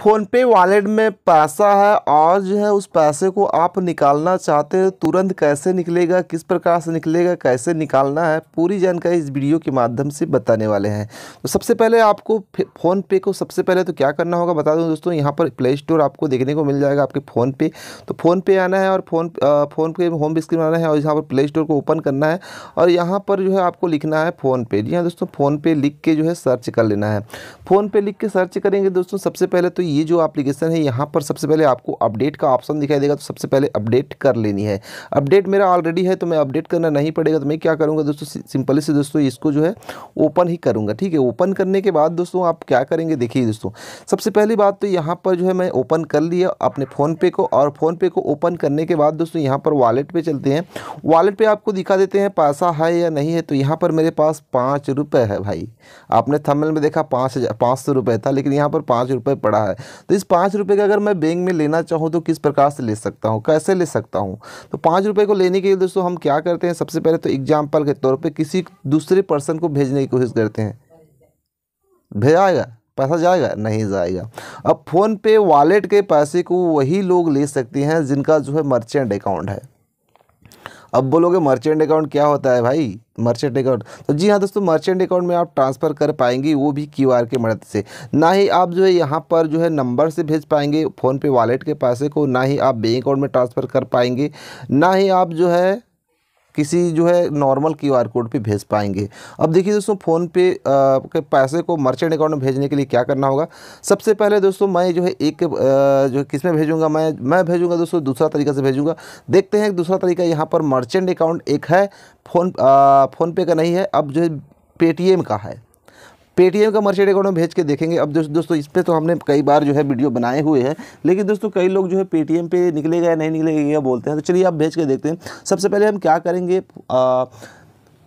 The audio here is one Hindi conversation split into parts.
फ़ोन पे वॉलेट में पैसा है और जो है उस पैसे को आप निकालना चाहते हो तुरंत कैसे निकलेगा किस प्रकार से निकलेगा कैसे निकालना है पूरी जानकारी इस वीडियो के माध्यम से बताने वाले हैं तो सबसे पहले आपको फ़ोन पे को सबसे पहले तो क्या करना होगा बता दूं दोस्तों यहाँ पर प्ले स्टोर आपको देखने को मिल जाएगा आपके फ़ोन पे तो फ़ोन पे आना है और phone PhonePe home screen आना है और यहाँ पर प्ले स्टोर को ओपन करना है और यहाँ पर जो है आपको लिखना है फ़ोन पे जी हाँ दोस्तों फ़ोन पे लिख के जो है सर्च कर लेना है फ़ोन पे लिख के सर्च करेंगे दोस्तों सबसे पहले तो ये जो एप्लीकेशन है यहाँ पर सबसे पहले आपको अपडेट का ऑप्शन दिखाई देगा तो सबसे पहले अपडेट कर लेनी है अपडेट मेरा ऑलरेडी है तो मैं अपडेट करना नहीं पड़ेगा तो मैं क्या करूँगा दोस्तों सिंपली से दोस्तों इसको जो है ओपन ही करूँगा ठीक है ओपन करने के बाद दोस्तों आप क्या करेंगे देखिए दोस्तों सबसे पहली बात तो यहाँ पर जो है मैं ओपन कर लिया अपने फ़ोन पे को और फ़ोन पे को ओपन करने के बाद दोस्तों यहाँ पर वॉलेट पे चलते हैं वॉलेट पे आपको दिखा देते हैं पैसा है या नहीं है तो यहाँ पर मेरे पास पाँच रुपये है भाई आपने थमल में देखा पाँच हज़ार पाँच सौ रुपये था लेकिन यहाँ पर पाँच रुपये पड़ा रहा है तो इस पाँच रुपये का अगर मैं बैंक में लेना चाहूँ तो किस प्रकार से ले सकता हूँ कैसे ले सकता हूँ तो पाँच रुपये को लेने के लिए दोस्तों हम क्या करते हैं सबसे पहले तो एग्जाम्पल के तौर पर किसी दूसरे पर्सन को भेजने की कोशिश करते हैं भेजाएगा पैसा जाएगा नहीं जाएगा अब फोन पे वॉलेट के पैसे को वही लोग ले सकते हैं जिनका जो है मर्चेंट अकाउंट है अब बोलोगे मर्चेंट अकाउंट क्या होता है भाई मर्चेंट अकाउंट तो जी हाँ दोस्तों मर्चेंट अकाउंट में आप ट्रांसफ़र कर पाएंगे वो भी क्यू आर की मदद से ना ही आप जो है यहाँ पर जो है नंबर से भेज पाएंगे फ़ोनपे वॉलेट के पैसे को ना ही आप बैंक अकाउंट में ट्रांसफ़र कर पाएंगे ना ही आप जो है किसी जो है नॉर्मल क्यू आर कोड पर भेज पाएंगे अब देखिए दोस्तों फ़ोनपे के पैसे को मर्चेंट अकाउंट में भेजने के लिए क्या करना होगा सबसे पहले दोस्तों मैं जो है एक जो किस में भेजूँगा मैं मैं भेजूँगा दोस्तों दूसरा तरीका से भेजूँगा देखते हैं दूसरा तरीका यहाँ पर मर्चेंट अकाउंट एक है फ़ोन फ़ोनपे का नहीं है अब जो है पेटीएम का है पेटीएम का मर्चेंट अकाउंट में भेज के देखेंगे अब दोस्तों दोस्तों इस पर तो हमने कई बार जो है वीडियो बनाए हुए हैं लेकिन दोस्तों कई लोग जो है पेटीएम पे निकलेगा या नहीं निकलेगा या बोलते हैं तो चलिए आप भेज के देखते हैं सबसे पहले हम क्या करेंगे आ,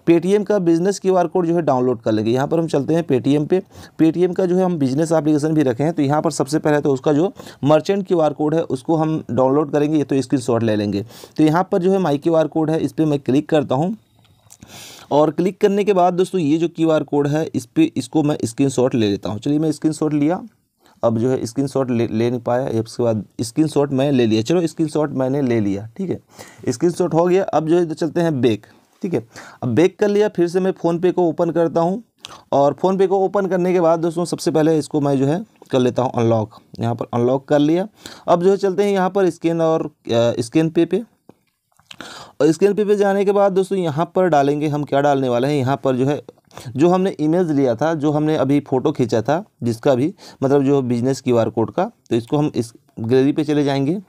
पेटीएम का बिजनेस क्यू आर कोड जो है डाउनलोड कर लेंगे यहाँ पर हम चलते हैं पेटीएम पे पेटीएम का जो है हम बिजनेस एप्लीकेशन भी रखे हैं तो यहाँ पर सबसे पहले तो उसका जो मर्चेंट क्यू आर कोड है उसको हम डाउनलोड करेंगे ये तो स्क्रीन ले लेंगे तो यहाँ पर जो है माई क्यू आर कोड है इस पर मैं क्लिक करता हूँ और क्लिक करने के बाद दोस्तों ये जो क्यू कोड है इस पर इसको मैं स्क्रीन ले लेता हूँ चलिए मैं स्क्रीन लिया अब जो है शॉट ले ले नहीं पाया इसके बाद स्क्रीन शॉट मैं ले लिया चलो स्क्रीन शॉट मैंने ले लिया ठीक है स्क्रीन शॉट हो गया अब जो है चलते हैं बेक ठीक है अब बेक कर लिया फिर से मैं फ़ोनपे को ओपन करता हूँ और फ़ोनपे को ओपन करने के बाद दोस्तों सबसे पहले इसको मैं जो है कर लेता हूँ अनलॉक यहाँ पर अनलॉक कर लिया अब जो है चलते हैं यहाँ पर स्कैन और स्कैन पे पे और स्क्रीन पे पे जाने के बाद दोस्तों यहाँ पर डालेंगे हम क्या डालने वाले हैं यहाँ पर जो है जो हमने इमेज लिया था जो हमने अभी फ़ोटो खींचा था जिसका भी मतलब जो बिजनेस क्यू आर कोड का तो इसको हम इस गैलरी पे चले जाएंगे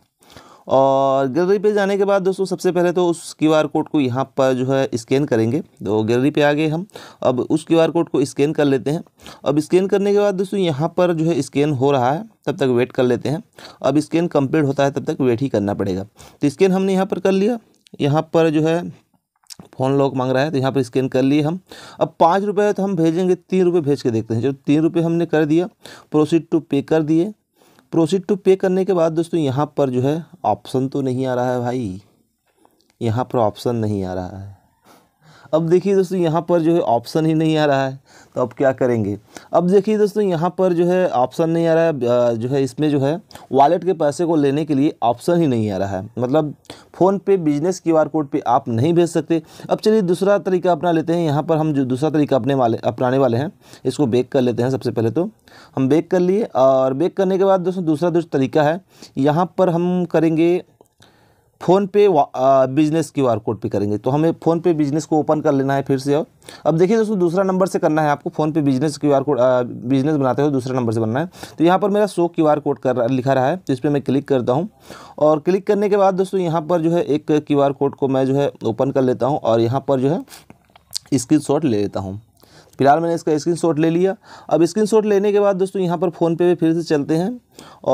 और गैलरी पे जाने के बाद दोस्तों सबसे पहले तो उस क्यू आर कोड को यहाँ पर जो है स्कैन करेंगे तो गैलरी पे आ गए हम अब उस क्यू आर कोड को स्कैन कर लेते हैं अब स्कैन करने के बाद दोस्तों यहाँ पर जो है स्कैन हो रहा है तब तक वेट कर लेते हैं अब स्कैन कंप्लीट होता है तब तक वेट ही करना पड़ेगा तो स्कैन हमने यहाँ पर कर लिया यहाँ पर जो है फ़ोन लॉक मांग रहा है तो यहाँ पर स्कैन कर लिए हम अब पाँच रुपये तो हम भेजेंगे तीन रुपये भेज के देखते हैं जब तीन रुपये हमने कर दिया प्रोसीड टू पे कर दिए प्रोसीड टू पे करने के बाद दोस्तों यहाँ पर जो है ऑप्शन तो नहीं आ रहा है भाई यहाँ पर ऑप्शन नहीं आ रहा है अब देखिए दोस्तों यहाँ पर जो है ऑप्शन ही नहीं आ रहा है तो अब क्या करेंगे अब देखिए दोस्तों यहाँ पर जो है ऑप्शन नहीं आ रहा है जो है इसमें जो है वॉलेट के पैसे को लेने के लिए ऑप्शन ही नहीं आ रहा है मतलब phone PhonePe business Q R code पर आप नहीं भेज सकते अब चलिए दूसरा तरीका अपना लेते हैं यहाँ पर हम जो दूसरा तरीका अपने वाले अपनाने वाले हैं इसको बेक कर लेते हैं सबसे पहले तो हम बेक कर लिए और बेक करने के बाद दोस्तों दूसरा जो तरीका है यहाँ पर हम करेंगे phone PhonePe business Q R code पे करेंगे तो हमें फ़ोन पे बिजनेस को ओपन कर लेना है फिर से अब देखिए दोस्तों दूसरा नंबर से करना है आपको PhonePe business Q R code business बनाते हुए दूसरा नंबर से बनना है तो यहाँ पर मेरा शो क्यू आर कोड कर लिखा रहा है जिस पर मैं क्लिक करता हूँ और क्लिक करने के बाद दोस्तों यहाँ पर जो है एक क्यू आर कोड को मैं जो है ओपन कर लेता हूँ और यहाँ पर जो है स्क्रीन ले लेता हूँ फिलहाल मैंने इसका स्क्रीनशॉट ले लिया अब स्क्रीनशॉट लेने के बाद दोस्तों यहाँ पर फ़ोनपे पे फिर से चलते हैं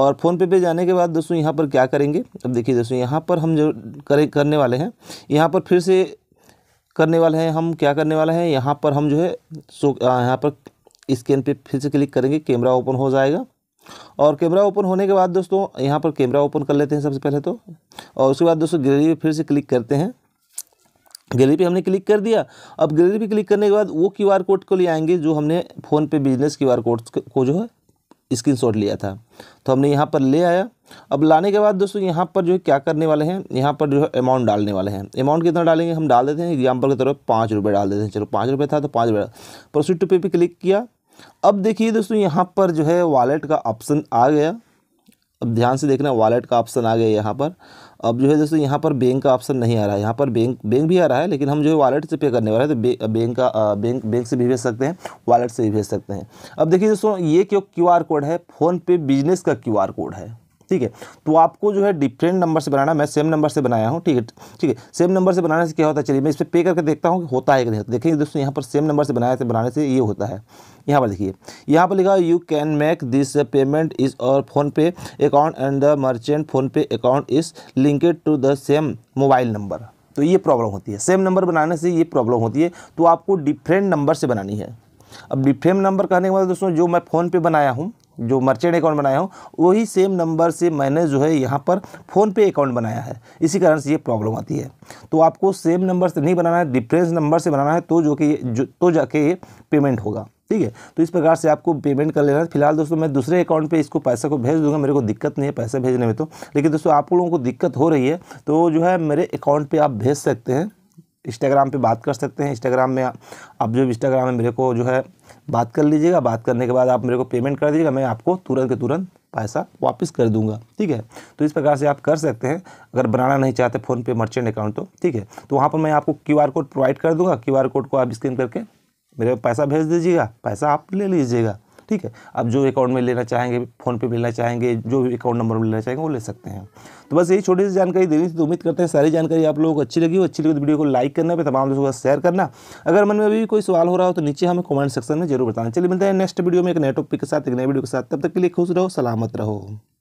और फ़ोनपे पे जाने के बाद दोस्तों यहाँ पर क्या करेंगे अब देखिए दोस्तों यहाँ पर हम जो करें करने वाले हैं यहाँ पर फिर से करने वाले हैं हम क्या करने वाला है यहाँ पर हम जो है सो यहाँ पर स्कैन पे फिर से क्लिक करेंगे कैमरा ओपन हो जाएगा और कैमरा ओपन होने के बाद दोस्तों यहाँ पर कैमरा ओपन कर लेते हैं सबसे पहले तो और उसके बाद दोस्तों गैलरी पर फिर से क्लिक करते हैं गैलरी पे हमने क्लिक कर दिया अब गैलरी पे क्लिक करने के बाद वो क्यूआर कोड को ले आएंगे जो हमने phone PhonePe business QR code को जो है स्क्रीनशॉट लिया था तो हमने यहाँ पर ले आया अब लाने के बाद दोस्तों यहाँ पर जो है क्या करने वाले हैं यहाँ पर जो है अमाउंट डालने वाले हैं अमाउंट कितना डालेंगे हम डाल देते हैं एग्जाम्पल के तौर पर पाँच रुपये डाल देते हैं चलो पाँच रुपये था तो पाँच रुपये प्रोसीड टू पे भी क्लिक किया अब देखिए दोस्तों यहाँ पर जो है वॉलेट का ऑप्शन आ गया अब ध्यान से देखना वॉलेट का ऑप्शन आ गया यहाँ पर अब जो है दोस्तों यहाँ पर बैंक का ऑप्शन नहीं आ रहा है यहाँ पर बैंक बैंक भी आ रहा है लेकिन हम जो है वालेट से पे करने वाले हैं तो बैंक का बैंक बैंक से भी भेज सकते हैं वालेट से भी भेज सकते हैं अब देखिए दोस्तों ये क्यों क्यू कोड है फ़ोनपे बिजनेस का क्यू कोड है ठीक है तो आपको जो है डिफरेंट नंबर से बनाना मैं सेम नंबर से बनाया हूँ ठीक है ठीक है सेम नंबर से बनाने से क्या होता है चलिए मैं इस पर पे करके देखता हूँ कि होता है कि देखिए दोस्तों यहाँ पर सेम नंबर से बनाया से बनाने से ये होता है यहाँ पर देखिए यहाँ पर लिखा you can make this payment is और PhonePe account and the merchant PhonePe account is linked to the same mobile number तो ये प्रॉब्लम होती है सेम नंबर बनाने से ये प्रॉब्लम होती है तो आपको डिफरेंट नंबर से बनानी है अब डिफरेंट नंबर कहने के बाद दोस्तों जो मैं फ़ोन पे बनाया हूँ जो मर्चेंट अकाउंट बनाया हूँ वही सेम नंबर से मैंने जो है यहाँ पर फ़ोनपे अकाउंट बनाया है इसी कारण से ये प्रॉब्लम आती है तो आपको सेम नंबर से नहीं बनाना है डिफरेंस नंबर से बनाना है तो जो कि जो तो जाके ये पेमेंट होगा ठीक है तो इस प्रकार से आपको पेमेंट कर लेना है फिलहाल दोस्तों मैं दूसरे अकाउंट पर इसको पैसा को भेज दूंगा मेरे को दिक्कत नहीं है पैसे भेजने में तो लेकिन दोस्तों आप लोगों को दिक्कत हो रही है तो जो है मेरे अकाउंट पर आप भेज सकते हैं इंस्टाग्राम पे बात कर सकते हैं इंस्टाग्राम में आप जो इंस्टाग्राम में मेरे को जो है बात कर लीजिएगा बात करने के बाद आप मेरे को पेमेंट कर दीजिएगा मैं आपको तुरंत के तुरंत पैसा वापस कर दूंगा ठीक है तो इस प्रकार से आप कर सकते हैं अगर बनाना नहीं चाहते फ़ोनपे मर्चेंट अकाउंट तो ठीक है तो वहाँ पर मैं आपको क्यू कोड प्रोवाइड कर दूँगा क्यू कोड को आप स्कैन करके मेरे पैसा भेज दीजिएगा पैसा आप ले लीजिएगा ठीक है आप जो अकाउंट में लेना चाहेंगे फ़ोन पे लेना चाहेंगे जो भी अकाउंट नंबर में लेना चाहेंगे वो ले सकते हैं तो बस यही छोटी सी जानकारी देनी थी तो उम्मीद करते हैं सारी जानकारी आप लोगों को अच्छी लगी हो अच्छी लगी तो वीडियो को लाइक करना फिर तमाम दोस्तों का शेयर करना अगर मन में अभी कोई सवाल हो रहा हो तो नीचे हमें कमेंट सेक्शन में जरूर बताना चलिए मिलते हैं नेक्स्ट वीडियो में एक नए टॉपिक के साथ एक नए वीडियो के साथ तब तक के लिए खुश रहो सलामत रहो